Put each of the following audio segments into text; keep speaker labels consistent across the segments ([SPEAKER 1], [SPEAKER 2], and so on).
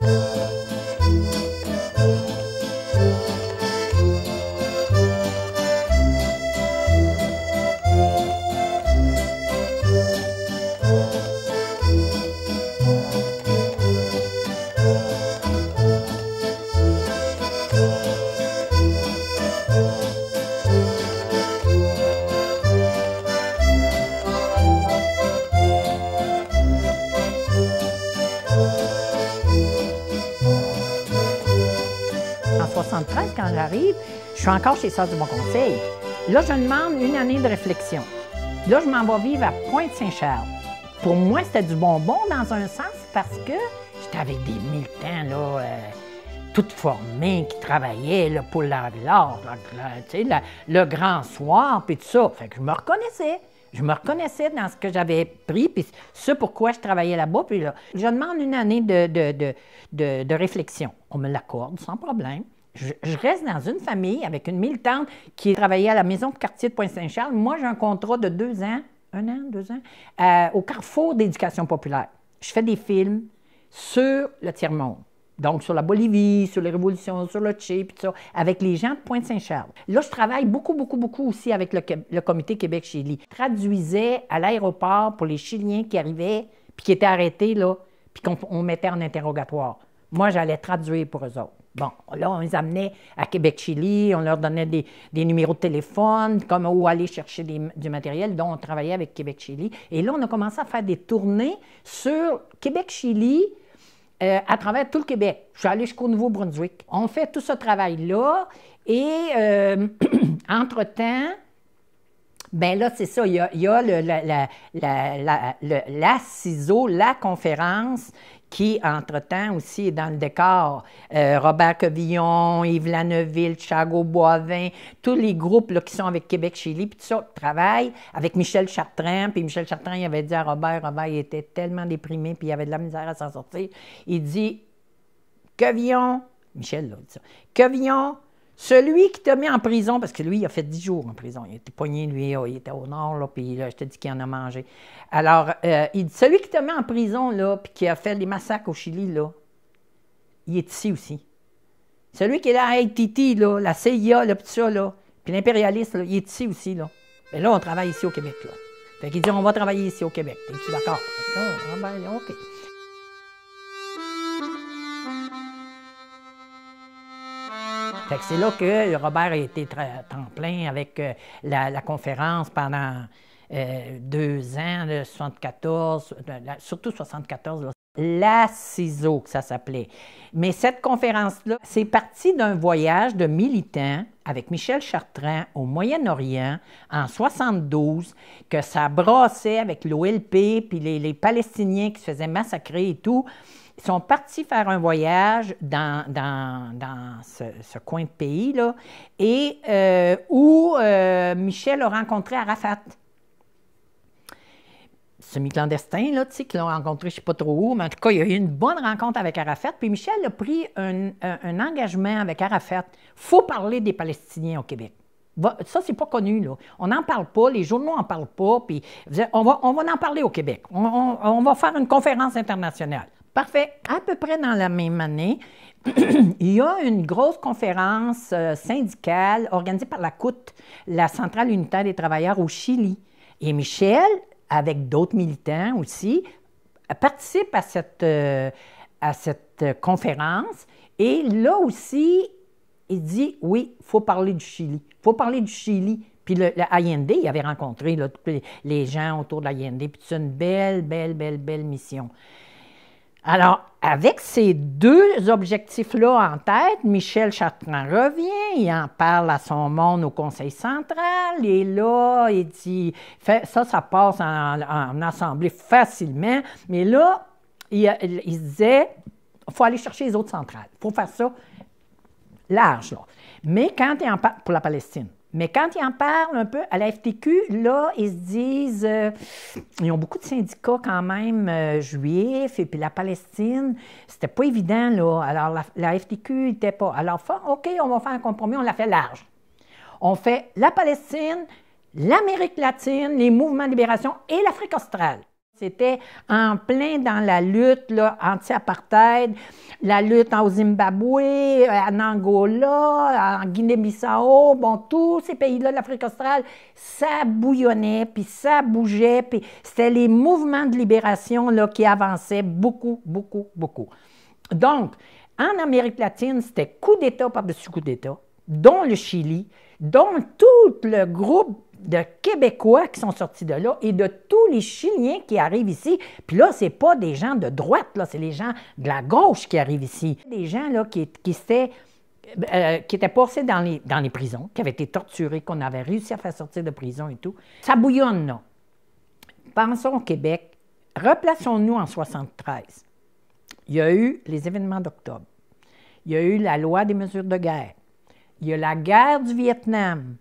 [SPEAKER 1] Música
[SPEAKER 2] quand j'arrive, je suis encore chez Sœurs du Bon Conseil. Là, je demande une année de réflexion. Là, je m'en vais vivre à Pointe-Saint-Charles. Pour moi, c'était du bonbon dans un sens parce que j'étais avec des militants, là, euh, toutes formés, qui travaillaient là, pour la sais, le grand soir, puis tout ça. Fait que je me reconnaissais. Je me reconnaissais dans ce que j'avais pris, puis ce pourquoi je travaillais là-bas. Puis là, je demande une année de réflexion. On me l'accorde sans problème je, reste dans une famille avec une militante qui travaillait à la maison de quartier de Pointe-Saint-Charles. Moi, j'ai un contrat de deux ans, un an, deux ans, euh, au Carrefour d'éducation populaire. Je fais des films sur le tiers-monde. Donc, sur la Bolivie, sur les révolutions, sur le Tché, avec les gens de Pointe-Saint-Charles. Là, je travaille beaucoup, beaucoup, beaucoup aussi avec le, comité Québec-Chili. Je traduisais à l'aéroport pour les Chiliens qui arrivaient, puis qui étaient arrêtés, là, puis qu'on mettait en interrogatoire. Moi, j'allais traduire pour eux autres. Bon, là, on les amenait à Québec-Chili, on leur donnait des, numéros de téléphone, comme où aller chercher du matériel, dont on travaillait avec Québec-Chili. Et là, on a commencé à faire des tournées sur Québec-Chili, euh, à travers tout le Québec. Je suis allé jusqu'au Nouveau-Brunswick. On fait tout ce travail-là et euh, entre-temps, ben là, c'est ça, il y a, la, la, la CISO, la conférence qui, entre-temps, aussi dans le décor. Euh, Robert Quevillon, Yves Lanneville, Chago Boivin, tous les groupes qui sont avec Québec Chili, puis tout ça, travaillent avec Michel Chartrain. Puis Michel Chartrain, il avait dit à Robert, Robert, était tellement déprimé, puis il avait de la misère à s'en sortir. Il dit, Quevillon, Michel, là, dit celui qui t'a mis en prison, parce que lui, il a fait dix jours en prison. Il était poigné, lui, oh, il était au nord, là, puis je te dis qu'il en a mangé. Alors, euh, il celui qui t'a mis en prison, là, puis qui a fait les massacres au Chili, là, il est ici aussi. Celui qui est là à Haïti, la CIA, là, puis là, l'impérialiste, il est ici aussi, là. Mais là, on travaille ici au Québec, là. Fait qu'il dit, on va travailler ici au Québec. T'es-tu d'accord? D'accord, ah, ah, ben, OK. c'est là que Robert a été en plein avec euh, la, conférence pendant euh, deux ans, 74, surtout 74, la CISO, que ça s'appelait. Mais cette conférence-là, c'est parti d'un voyage de militants avec Michel Chartrand au Moyen-Orient en 72, que ça brassait avec l'OLP, puis les, les Palestiniens qui se faisaient massacrer et tout. Ils sont partis faire un voyage dans, dans, ce, coin de pays-là, et euh, où euh, Michel a rencontré Arafat. Semi-clandestin, là, tu sais, qu'ils l'ont rencontré, je ne sais pas trop où, mais en tout cas, il y a eu une bonne rencontre avec Arafat. Puis Michel a pris un, engagement avec Arafat. faut parler des Palestiniens au Québec. Ça, c'est pas connu, là. On n'en parle pas, les journaux n'en parlent pas, puis on va, en parler au Québec. on va faire une conférence internationale. Parfait. À peu près dans la même année, il y a une grosse conférence euh, syndicale organisée par la Coute, la Centrale unitaire des travailleurs au Chili. Et Michel, avec d'autres militants aussi, participe à cette, euh, à cette euh, conférence. Et là aussi, il dit, oui, il faut parler du Chili. Il faut parler du Chili. Puis le, il avait rencontré les, gens autour de l'IND. Puis c'est une belle, belle, belle, belle mission. Alors, avec ces deux objectifs-là en tête, Michel Chartrand revient, il en parle à son monde au Conseil central, et là, il dit, ça, ça passe en, assemblée facilement, mais là, il, il disait, il faut aller chercher les autres centrales, il faut faire ça large. Là. Mais quand il en parle pour la Palestine, mais quand ils en parlent un peu à la FTQ, là, ils se disent, euh, ils ont beaucoup de syndicats quand même euh, juifs, et puis la Palestine, c'était pas évident, là. Alors, la, la FTQ n'était pas. Alors, OK, on va faire un compromis, on l'a fait large. On fait la Palestine, l'Amérique latine, les mouvements de libération et l'Afrique australe. C'était en plein dans la lutte anti-apartheid, la lutte au Zimbabwe, euh, en Angola, en Guinée-Bissau, bon, tous ces pays-là de l'Afrique australe, ça bouillonnait, puis ça bougeait, puis c'était les mouvements de libération là, qui avançaient beaucoup, beaucoup, beaucoup. Donc, en Amérique latine, c'était coup d'État par-dessus coup d'État, dont le Chili, dont tout le groupe de Québécois qui sont sortis de là et de tous les Chiliens qui arrivent ici. Puis là, c'est pas des gens de droite, là, c'est les gens de la gauche qui arrivent ici. Des gens là, qui, euh, étaient, passés dans les, dans les prisons, qui avaient été torturés, qu'on avait réussi à faire sortir de prison et tout. Ça bouillonne, là. Pensons au Québec. Replaçons-nous en 73. Il y a eu les événements d'octobre. Il y a eu la loi des mesures de guerre. Il y a la guerre du Vietnam.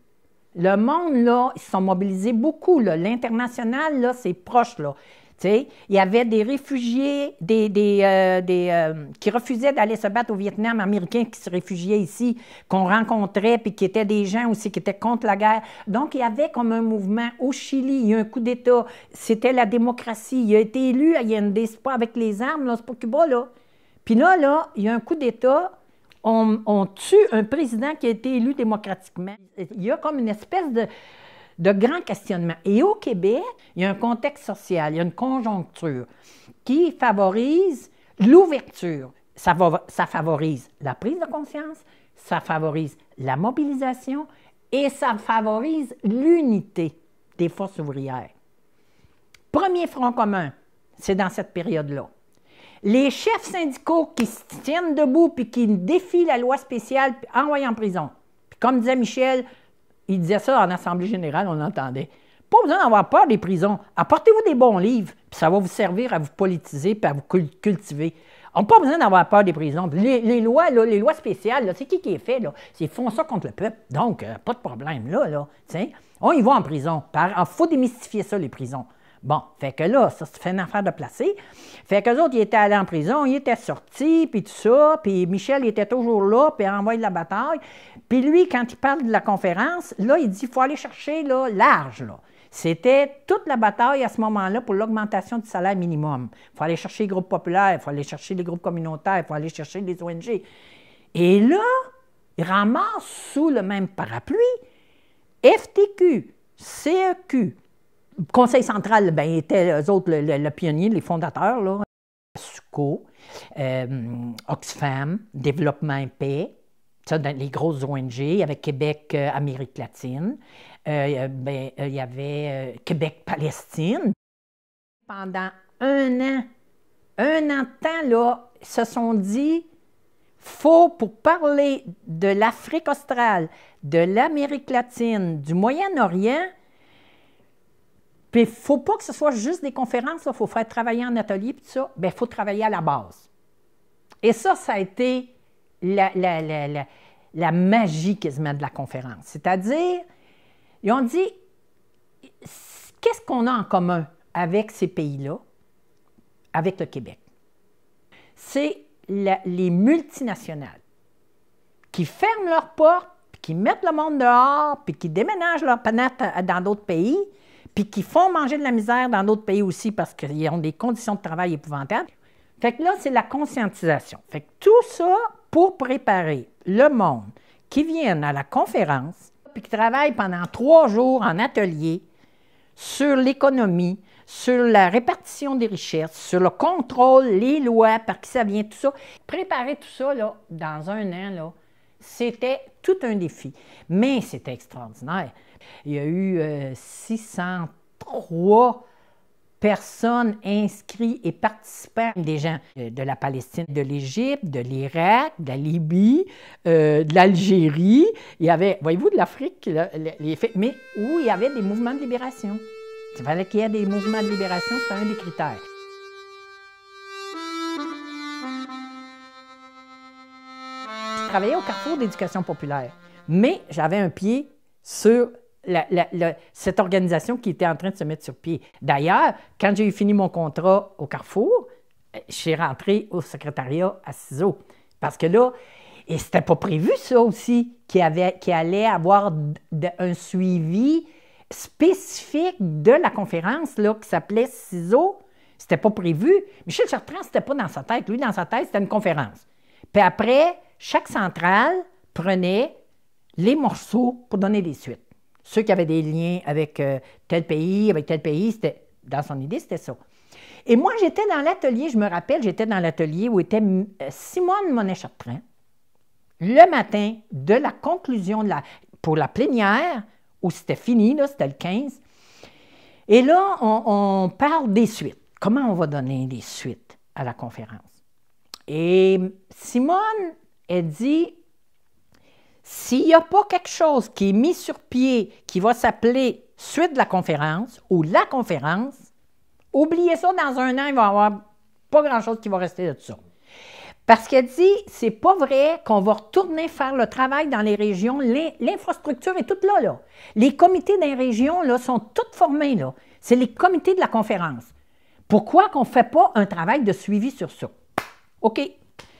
[SPEAKER 2] Le monde, là, ils sont mobilisés beaucoup. L'international, là, c'est proche, là. sais, il y avait des réfugiés des, des, euh, euh, qui refusaient d'aller se battre au Vietnam, américains qui se réfugiaient ici, qu'on rencontrait, puis qui étaient des gens aussi qui étaient contre la guerre. Donc, il y avait comme un mouvement au Chili, il y a un coup d'État, c'était la démocratie. Il a été élu à Allende, un pas avec les armes, c'est pas Cuba, là. Puis là, là, il y a un coup d'État, on, tue un président qui a été élu démocratiquement. Il y a comme une espèce de, grand questionnement. Et au Québec, il y a un contexte social, il y a une conjoncture qui favorise l'ouverture. ça favorise la prise de conscience, ça favorise la mobilisation et ça favorise l'unité des forces ouvrières. Premier front commun, c'est dans cette période-là. Les chefs syndicaux qui se tiennent debout puis qui défient la loi spéciale, envoyés en prison. comme disait Michel, il disait ça en Assemblée générale, on l'entendait. Pas besoin d'avoir peur des prisons. Apportez-vous des bons livres, puis ça va vous servir à vous politiser puis à vous cultiver. On n'a pas besoin d'avoir peur des prisons. Les, lois, les lois spéciales, c'est qui qui est fait? Ils font ça contre le peuple. Donc, euh, pas de problème là. là on y va en prison. Il faut démystifier ça, les prisons. Bon, fait que là, ça se fait une affaire de placer. Fait que autres, ils étaient allés en prison, ils étaient sortis, puis tout ça, puis Michel était toujours là, puis envoyé de la bataille. Puis lui, quand il parle de la conférence, là, il dit il faut aller chercher là, large. Là. C'était toute la bataille à ce moment-là pour l'augmentation du salaire minimum. Il faut aller chercher les groupes populaires, il faut aller chercher les groupes communautaires, il faut aller chercher les ONG. Et là, il ramasse sous le même parapluie FTQ, CEQ, Conseil central, ben, étaient eux autres le, pionnier, les fondateurs, là. SUCO, euh, Oxfam, Développement et Paix, les grosses ONG, avec Québec, Amérique latine, il y avait Québec-Palestine. Euh, euh, ben, Pendant un an, un an de temps, là, se sont dit, faut pour parler de l'Afrique australe, de l'Amérique latine, du Moyen-Orient, puis, il ne faut pas que ce soit juste des conférences, il faut faire travailler en atelier, puis tout ça. Bien, il faut travailler à la base. Et ça, ça a été la, la, la, la magie de la conférence. C'est-à-dire, ils ont dit qu'est-ce qu'on a en commun avec ces pays-là, avec le Québec? C'est les multinationales qui ferment leurs portes, puis qui mettent le monde dehors, puis qui déménagent leur planète euh, dans d'autres pays, puis qui font manger de la misère dans d'autres pays aussi parce qu'ils ont des conditions de travail épouvantables. Fait que là, c'est la conscientisation. Fait que tout ça pour préparer le monde qui vienne à la conférence puis qui travaille pendant trois jours en atelier sur l'économie, sur la répartition des richesses, sur le contrôle, les lois, par qui ça vient, tout ça. Préparer tout ça là, dans un an, là, c'était tout un défi. Mais c'était extraordinaire. Il y a eu 603 euh, personnes inscrites et participantes, des gens euh, de la Palestine, de l'Égypte, de l'Irak, de la Libye, euh, de l'Algérie. Il y avait, voyez-vous, de l'Afrique, mais où il y avait des mouvements de libération. Il fallait qu'il y ait des mouvements de libération, c'est un des critères. Je travaillais au carrefour d'éducation populaire, mais j'avais un pied sur cette organisation qui était en train de se mettre sur pied. D'ailleurs, quand j'ai fini mon contrat au Carrefour, euh, je suis rentré au secrétariat à CISO. Parce que là, et c'était pas prévu ça aussi, qu'il qu'il allait avoir un suivi spécifique de la conférence qui s'appelait CISO. C'était pas prévu. Michel Chartrand, c'était pas dans sa tête. Lui, dans sa tête, c'était une conférence. Puis après, chaque centrale prenait les morceaux pour donner des suites ceux qui avaient des liens avec euh, tel pays, avec tel pays, c'était, dans son idée, c'était ça. Et moi, j'étais dans l'atelier, je me rappelle, j'étais dans l'atelier où était euh, Simone monet le matin de la conclusion pour la plénière, où c'était fini, là, c'était le 15. Et là, on, on parle des suites. Comment on va donner des suites à la conférence? Et Simone, elle dit, s'il n'y a pas quelque chose qui est mis sur pied qui va s'appeler suite de la conférence ou la conférence, oubliez ça, dans un an, il va y avoir pas grand-chose qui va rester de ça. Parce qu'elle dit, c'est pas vrai qu'on va retourner faire le travail dans les régions. L'infrastructure est toute là, là. Les comités des régions, là, sont toutes formés, là. C'est les comités de la conférence. Pourquoi qu'on ne fait pas un travail de suivi sur ça? OK.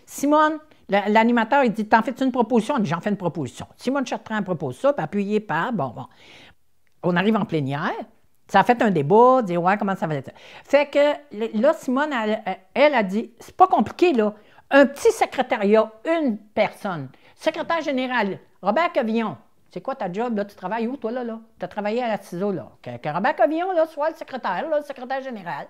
[SPEAKER 2] Simone, L'animateur, il dit T'en fais une proposition J'en fais une proposition. Simone Chartrand propose ça, puis appuyé par. Bon, bon. On arrive en plénière. Ça a fait un débat, dit Ouais, comment ça va être Fait que là, Simone, elle, a dit C'est pas compliqué, là. Un petit secrétariat, une personne. Secrétaire général, Robert Cavillon. C'est quoi ta job, là? Tu travailles où, toi, là, là? Tu as travaillé à la CISO, là. Que, Robert Cavillon, là, soit le secrétaire, là, le secrétaire général.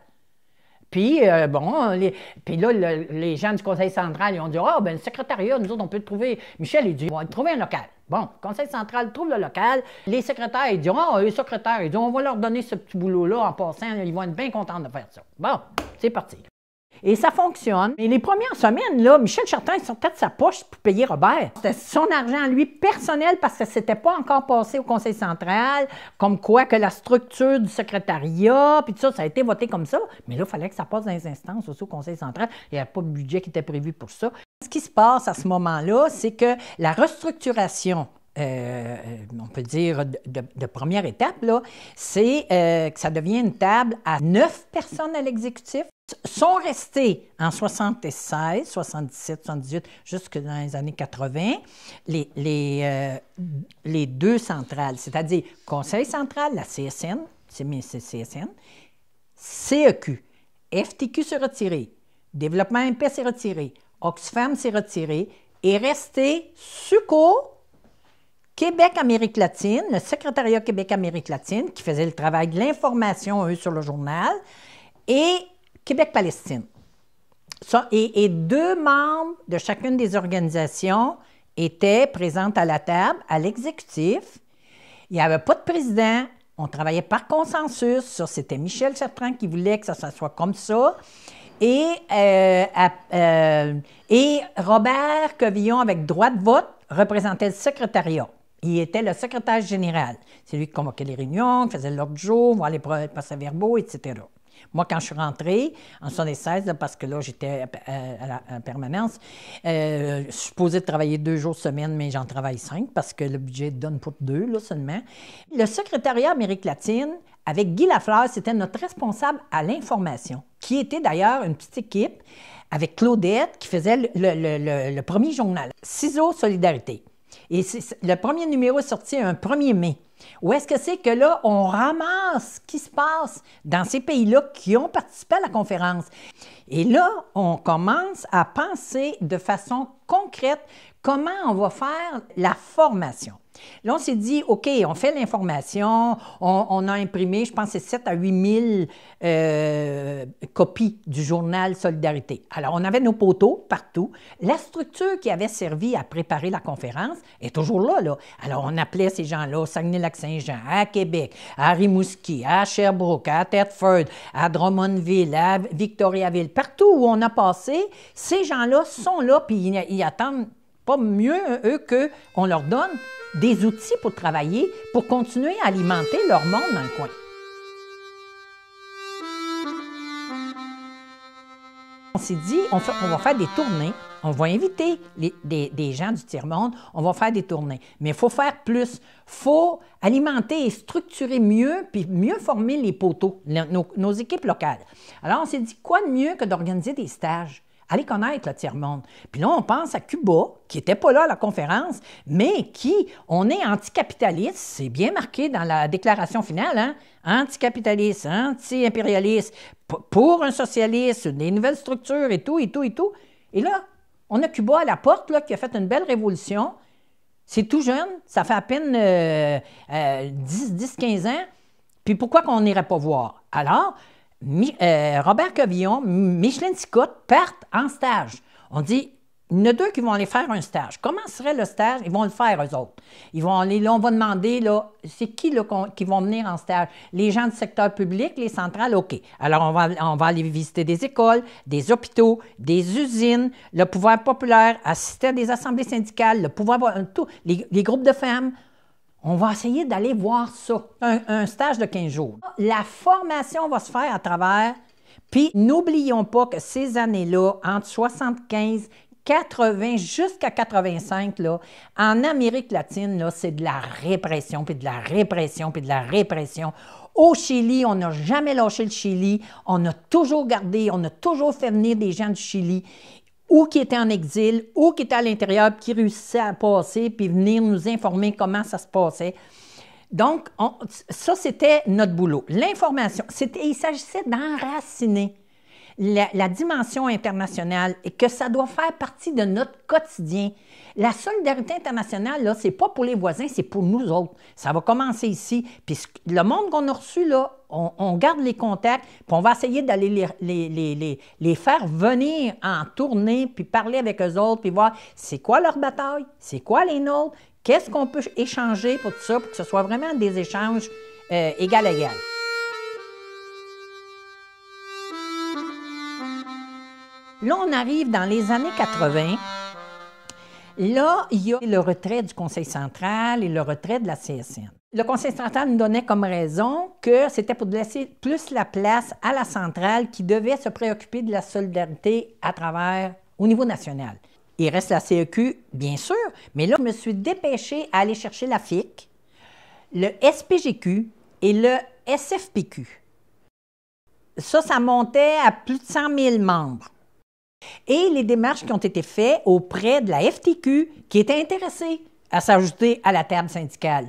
[SPEAKER 2] Puis, euh, bon, les, puis là, les gens du Conseil central, ils ont dit Ah, oh, le secrétariat, nous autres, on peut le trouver. Michel, il dit On va trouver un local. Bon, le Conseil central trouve le local. Les secrétaires, ils disent Ah, oh, les secrétaires, ils disent On va leur donner ce petit boulot-là en passant, ils vont être bien contents de faire ça. Bon, c'est parti. Et ça fonctionne. Et les premières semaines, là, Michel Chartin sortait de sa poche pour payer Robert. C'était son argent, lui, personnel, parce que c'était pas encore passé au Conseil central, comme quoi que la structure du secrétariat, puis tout ça, ça a été voté comme ça. Mais là, il fallait que ça passe dans les instances aussi au Conseil central. Il n'y avait pas de budget qui était prévu pour ça. Ce qui se passe à ce moment-là, c'est que la restructuration euh, on peut dire, de, première étape, c'est euh, que ça devient une table à neuf personnes à l'exécutif sont restées, en 76, 77, 78, jusque dans les années 80, les, euh, les, deux centrales, c'est-à-dire Conseil central, la CSN, CEQ, FTQ s'est retiré, Développement MP s'est retiré, Oxfam s'est retiré, et resté SUCO, Québec-Amérique latine, le secrétariat Québec-Amérique latine, qui faisait le travail de l'information, eux, sur le journal, et Québec-Palestine. Et, et, deux membres de chacune des organisations étaient présentes à la table, à l'exécutif. Il n'y avait pas de président. On travaillait par consensus. Ça, c'était Michel Chartrand qui voulait que ça, soit comme ça. Et, euh, euh, et Robert Covillon, avec droit de vote, représentait le secrétariat. Il était le secrétaire général. C'est lui qui convoquait les réunions, qui faisait l'ordre du jour, voir les procès-verbaux, etc. Moi, quand je suis rentrée en 76, parce que là, j'étais euh, en permanence, euh, je suis supposée de travailler deux jours semaine, mais j'en travaille cinq parce que le budget donne pour deux là, seulement. Le secrétariat Amérique latine, avec Guy Lafleur, c'était notre responsable à l'information, qui était d'ailleurs une petite équipe avec Claudette qui faisait le, le premier journal, Ciseaux Solidarité. Et le premier numéro est sorti un 1er mai. Où est-ce que c'est que là, on ramasse ce qui se passe dans ces pays-là qui ont participé à la conférence? Et là, on commence à penser de façon concrète comment on va faire la formation. Là, on s'est dit, OK, on fait l'information, on, a imprimé, je pense, c'est 7 à 8 000 euh, copies du journal Solidarité. Alors, on avait nos poteaux partout. La structure qui avait servi à préparer la conférence est toujours là. là. Alors, on appelait ces gens-là au Saguenay-Lac-Saint-Jean, à Québec, à Rimouski, à Sherbrooke, à Thetford, à Drummondville, à Victoriaville. Partout où on a passé, ces gens-là sont là, puis ils attendent pas mieux, eux, qu'on leur donne des outils pour travailler, pour continuer à alimenter leur monde dans le coin. On s'est dit, on, va faire des tournées, on va inviter des, gens du tiers-monde, on va faire des tournées. Mais il faut faire plus. faut alimenter et structurer mieux, puis mieux former les poteaux, nos équipes locales. Alors, on s'est dit, quoi de mieux que d'organiser des stages? Allez connaître le tiers-monde. Puis là, on pense à Cuba, qui n'était pas là à la conférence, mais qui, on est anticapitaliste, c'est bien marqué dans la déclaration finale, hein? anticapitaliste, anti-impérialiste, pour un socialiste, des nouvelles structures et tout, et tout, et tout. Et là, on a Cuba à la porte, là, qui a fait une belle révolution. C'est tout jeune, ça fait à peine 10, euh, 10-15 euh, ans. Puis pourquoi qu'on n'irait pas voir? Alors, euh, Robert Covillon, Micheline Ticotte partent en stage. On dit, il y en a deux qui vont aller faire un stage. Comment serait le stage? Ils vont le faire, eux autres. Ils vont aller, là, on va demander, là, c'est qui là, qui vont venir en stage? Les gens du secteur public, les centrales, OK. Alors, on va, on va aller visiter des écoles, des hôpitaux, des usines, le pouvoir populaire, assister à des assemblées syndicales, le pouvoir, euh, tout, les groupes de femmes, on va essayer d'aller voir ça, un, stage de 15 jours. La formation va se faire à travers, puis n'oublions pas que ces années-là, entre 75 80 jusqu'à 85, en Amérique latine, là, c'est de la répression, puis de la répression, puis de la répression. Au Chili, on n'a jamais lâché le Chili. On a toujours gardé, on a toujours fait venir des gens du Chili ou qui était en exil, ou qui étaient à l'intérieur, qui réussissaient à passer, puis venir nous informer comment ça se passait. Donc, ça, c'était notre boulot. L'information, il s'agissait d'enraciner la, dimension internationale et que ça doit faire partie de notre quotidien. La solidarité internationale, là, n'est pas pour les voisins, c'est pour nous autres. Ça va commencer ici. Puis le monde qu'on a reçu, là, on, garde les contacts, puis on va essayer d'aller les, les, faire venir en tournée, puis parler avec eux autres, puis voir c'est quoi leur bataille, c'est quoi les nôtres, qu'est-ce qu'on peut échanger pour ça, pour que ce soit vraiment des échanges euh, égal à égal. Là, on arrive dans les années 80. Là, il y a le retrait du Conseil central et le retrait de la CSN. Le Conseil central nous donnait comme raison que c'était pour laisser plus la place à la centrale qui devait se préoccuper de la solidarité à travers, au niveau national. Il reste la CEQ, bien sûr, mais là, je me suis dépêché à aller chercher la FIC, le SPGQ et le SFPQ. Ça, ça montait à plus de 100 000 membres et les démarches qui ont été faites auprès de la FTQ qui était intéressée à s'ajouter à la table syndicale.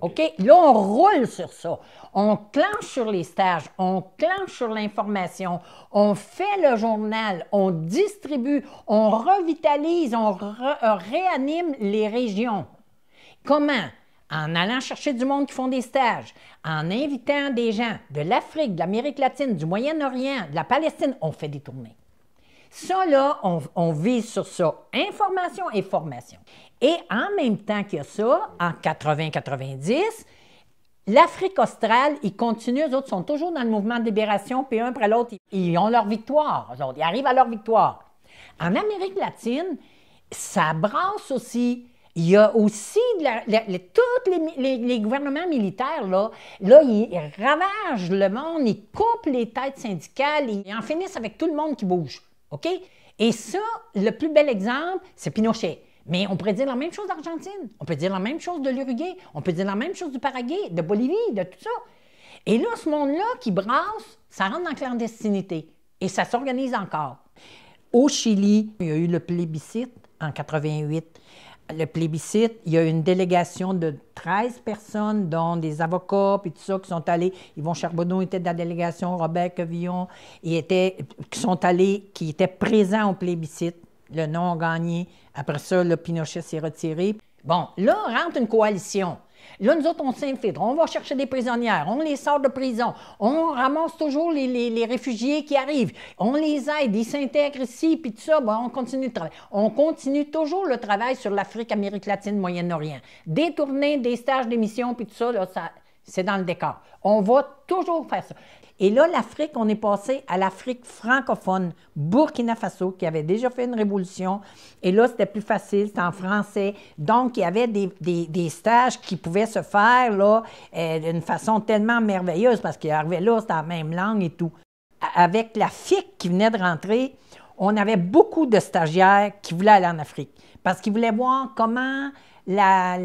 [SPEAKER 2] OK? Là, on roule sur ça. On clenche sur les stages, on clenche sur l'information, on fait le journal, on distribue, on revitalise, on euh, réanime les régions. Comment? En allant chercher du monde qui font des stages, en invitant des gens de l'Afrique, de l'Amérique latine, du Moyen-Orient, de la Palestine, on fait des tournées. Ça, là, on, vise sur ça. Information et formation. Et en même temps qu'il y a ça, en 80-90, L'Afrique australe, ils continuent, eux autres sont toujours dans le mouvement de libération, puis un après l'autre, ils ont leur victoire, ils arrivent à leur victoire. En Amérique latine, ça brasse aussi. Il y a aussi tous les, gouvernements militaires, là, là, ils ravagent le monde, ils coupent les têtes syndicales, ils en finissent avec tout le monde qui bouge. OK? Et ça, le plus bel exemple, c'est Pinochet. Mais on pourrait dire la même chose d'Argentine, on peut dire la même chose de l'Uruguay, on peut dire la même chose du Paraguay, de Bolivie, de tout ça. Et là, ce monde-là qui brasse, ça rentre dans la clandestinité et ça s'organise encore. Au Chili, il y a eu le plébiscite en 88 le plébiscite, il y a une délégation de 13 personnes, dont des avocats, puis tout ça, qui sont allés. Yvon Charbonneau était de la délégation, Robert Quevillon, qui sont allés, qui étaient présents au plébiscite. Le nom a gagné. Après ça, le Pinochet s'est retiré. Bon, là, rentre une coalition. Là, nous autres, on s'infiltre, on va chercher des prisonnières, on les sort de prison, on ramasse toujours les, réfugiés qui arrivent, on les aide, ils s'intègrent ici, puis tout ça, on continue le travail. On continue toujours le travail sur l'Afrique, Amérique latine, Moyen-Orient. Détourner des stages d'émission, puis tout ça, là, ça c'est dans le décor. On va toujours faire ça. Et là, l'Afrique, on est passé à l'Afrique francophone, Burkina Faso, qui avait déjà fait une révolution. Et là, c'était plus facile, c'était en français. Donc, il y avait des, des, stages qui pouvaient se faire là, euh, d'une façon tellement merveilleuse, parce qu'ils arrivaient là, c'était la même langue et tout. Avec la FIC qui venait de rentrer, on avait beaucoup de stagiaires qui voulaient aller en Afrique, parce qu'ils voulaient voir comment la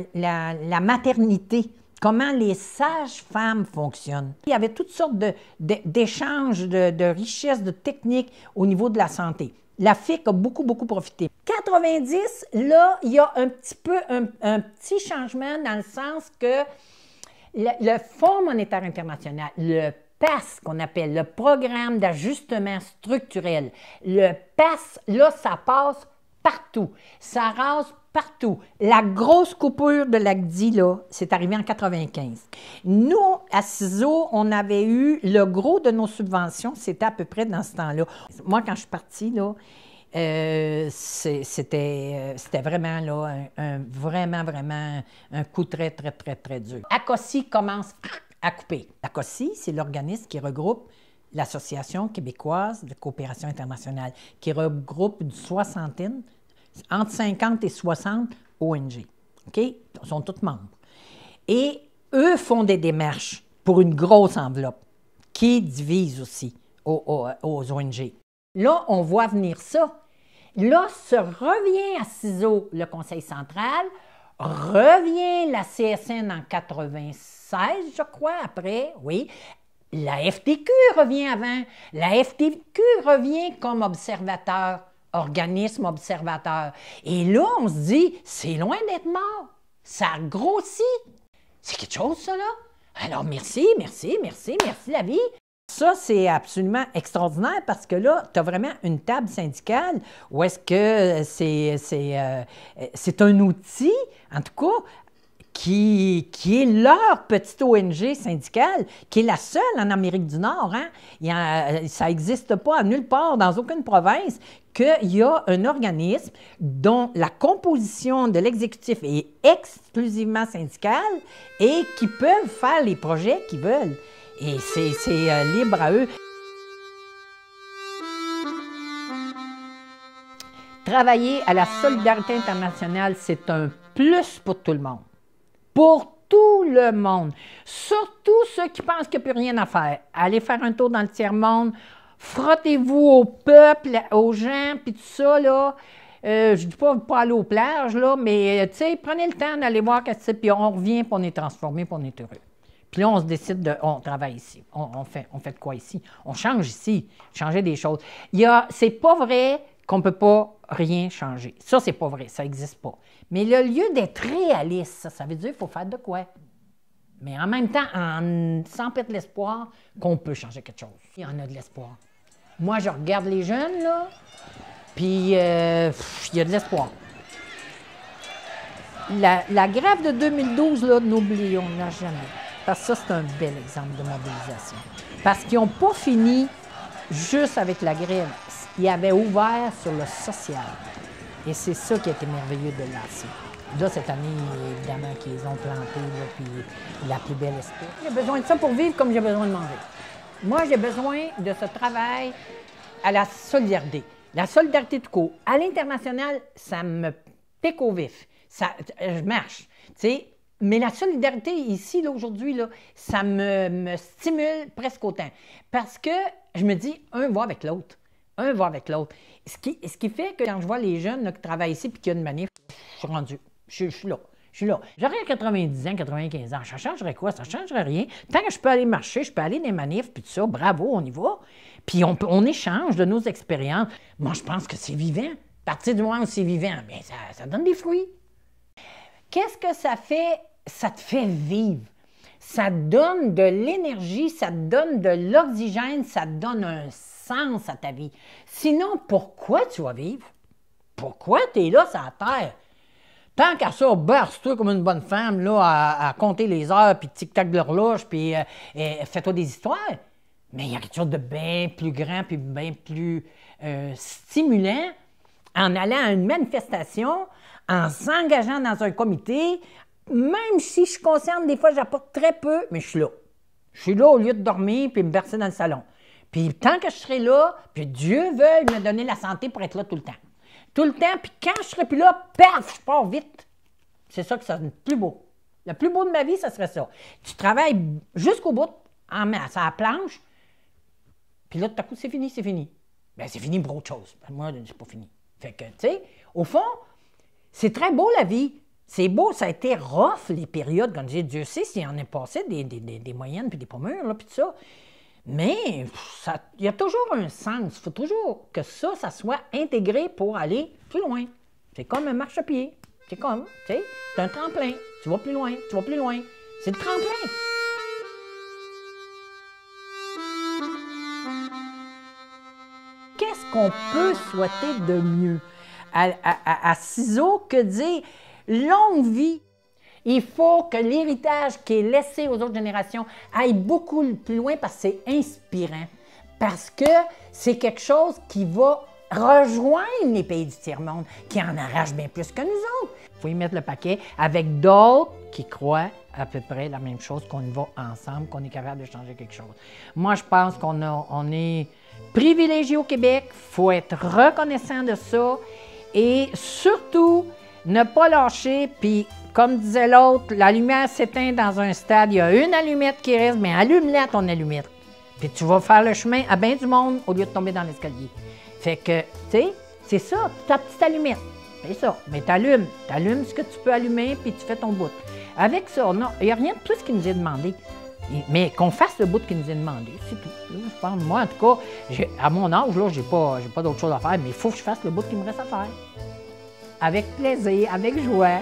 [SPEAKER 2] maternité comment les sages-femmes fonctionnent. Il y avait toutes sortes d'échanges, de, de richesses, de techniques au niveau de la santé. La FIC a beaucoup, beaucoup profité. 90, là, il y a un petit peu, un, petit changement dans le sens que le, Fonds monétaire international, le PASS qu'on appelle, le programme d'ajustement structurel, le PASS, là, ça passe partout. Ça rase partout. La grosse coupure de l'ACDI, là, c'est arrivé en 95. Nous, à CISO, on avait eu le gros de nos subventions, c'était à peu près dans ce temps-là. Moi, quand je suis partie, là, euh, euh, c'était vraiment là, vraiment, vraiment un coup très, très, très, très dur. Acossi commence à couper. Acossi, c'est l'organisme qui regroupe l'Association québécoise de coopération internationale, qui regroupe une soixantaine, entre 50 et 60 ONG. OK? Ils sont tous membres. Et eux font des démarches pour une grosse enveloppe qui divise aussi aux, ONG. Là, on voit venir ça. Là, se revient à CISO le Conseil central, revient la CSN en 96, je crois, après, oui, la FTQ revient avant. La FTQ revient comme observateur, organisme observateur. Et là, on se dit, c'est loin d'être mort. Ça grossit. C'est quelque chose, ça, là? Alors, merci, merci, merci, merci la vie. Ça, c'est absolument extraordinaire parce que là, tu as vraiment une table syndicale où est-ce que c'est, euh, un outil, en tout cas, qui, est leur petite ONG syndicale, qui est la seule en Amérique du Nord. Hein. Euh, ça n'existe pas nulle part, dans aucune province, qu'il y a un organisme dont la composition de l'exécutif est exclusivement syndicale et qui peuvent faire les projets qu'ils veulent. Et c'est euh, libre à eux. Travailler à la solidarité internationale, c'est un plus pour tout le monde pour tout le monde, surtout ceux qui pensent qu'il n'y a plus rien à faire. Allez faire un tour dans le tiers-monde, frottez-vous au peuple, aux gens, puis tout ça, là. Je euh, je dis pas pas aller aux plages, là, mais euh, tu sais, prenez le temps d'aller voir qu'est-ce que c'est, puis on revient, puis on est transformé, puis on est heureux. Puis là, on se décide de. On travaille ici. On, fait, on fait quoi ici? On change ici. Changer des choses. Il y a, c'est pas vrai qu'on peut pas rien changer. Ça, c'est pas vrai, ça n'existe pas. Mais le lieu d'être réaliste, ça, veut dire qu'il faut faire de quoi? Mais en même temps, en, sans perdre l'espoir, qu'on peut changer quelque chose. Il y en a de l'espoir. Moi, je regarde les jeunes, là, puis euh, il y a de l'espoir. La, grève de 2012, là, noublions jamais. Parce que ça, c'est un bel exemple de mobilisation. Parce qu'ils n'ont pas fini juste avec la grève il avait ouvert sur le social. Et c'est ça qui était merveilleux de l'Asie. Là, cette année, évidemment, qu'ils ont planté, puis la plus belle espèce. J'ai besoin de ça pour vivre comme j'ai besoin de manger. Moi, j'ai besoin de ce travail à la solidarité. La solidarité du co À l'international, ça me pique au vif. Ça, je marche. Mais la solidarité ici, aujourd'hui, ça me, me stimule presque autant. Parce que je me dis, un va avec l'autre. Un va avec l'autre. Ce qui, ce qui fait que quand je vois les jeunes qui travaillent ici puis qu'il y a une manif, je suis rendu. Je, je suis là. Je suis là. J'aurais 90 ans, 95 ans. Ça changerait quoi? Ça changerait rien. Tant que je peux aller marcher, je peux aller dans les manifs, puis tout ça, bravo, on y va. Puis on, on échange de nos expériences. Moi, je pense que c'est vivant. À partir du moment où c'est vivant, bien, ça, ça donne des fruits. Qu'est-ce que ça fait? Ça te fait vivre. Ça te donne de l'énergie, ça te donne de l'oxygène, ça te donne un sens à ta vie. Sinon, pourquoi tu vas vivre? Pourquoi tu es là sur la terre? Tant qu'à ça, berce-toi comme une bonne femme là, à, compter les heures, puis tic-tac de l'horloge, puis euh, fais-toi des histoires. Mais il y a quelque chose de bien plus grand, puis bien plus euh, stimulant en allant à une manifestation, en s'engageant dans un comité, même si je concerne des fois, j'apporte très peu, mais je suis là. Je suis là au lieu de dormir puis me bercer dans le salon. Puis tant que je serai là, puis Dieu veut me donner la santé pour être là tout le temps. Tout le temps, puis quand je serai plus là, paf, je pars vite. C'est ça que ça le plus beau. Le plus beau de ma vie, ça serait ça. Tu travailles jusqu'au bout, en, à la planche, puis là, tout à coup, c'est fini, c'est fini. Bien, c'est fini pour autre chose. Ben, moi, suis pas fini. Fait que, tu sais, au fond, c'est très beau la vie. C'est beau, ça a été rough les périodes, comme disait Dieu sait s'il en est passé des, des, moyennes puis des pommures, là, puis tout ça. Mais il y a toujours un sens. Il faut toujours que ça, ça soit intégré pour aller plus loin. C'est comme un marchepied. C'est comme, tu sais, c'est un tremplin. Tu vas plus loin, tu vas plus loin. C'est le tremplin. Qu'est-ce qu'on peut souhaiter de mieux à, à, que dire longue vie? Il faut que l'héritage qui est laissé aux autres générations aille beaucoup plus loin parce que c'est inspirant, parce que c'est quelque chose qui va rejoindre les pays du tiers-monde qui en arrachent bien plus que nous autres. Il faut y mettre le paquet avec d'autres qui croient à peu près la même chose, qu'on y va ensemble, qu'on est capable de changer quelque chose. Moi, je pense qu'on est privilégié au Québec. Il faut être reconnaissant de ça et surtout ne pas lâcher puis comme disait l'autre, la lumière s'éteint dans un stade, il y a une allumette qui reste, mais allume-la ton allumette. Puis tu vas faire le chemin à bien du monde au lieu de tomber dans l'escalier. Fait que, tu sais, c'est ça, ta petite allumette. C'est ça. Mais t'allumes. allumes ce que tu peux allumer, puis tu fais ton bout. Avec ça, il n'y a rien de plus qui nous est demandé. Mais qu'on fasse le bout qui nous est demandé, c'est tout. Je moi, en tout cas, à mon âge, là, j'ai pas, pas d'autre chose à faire, mais il faut que je fasse le bout qui me reste à faire. Avec plaisir, avec joie.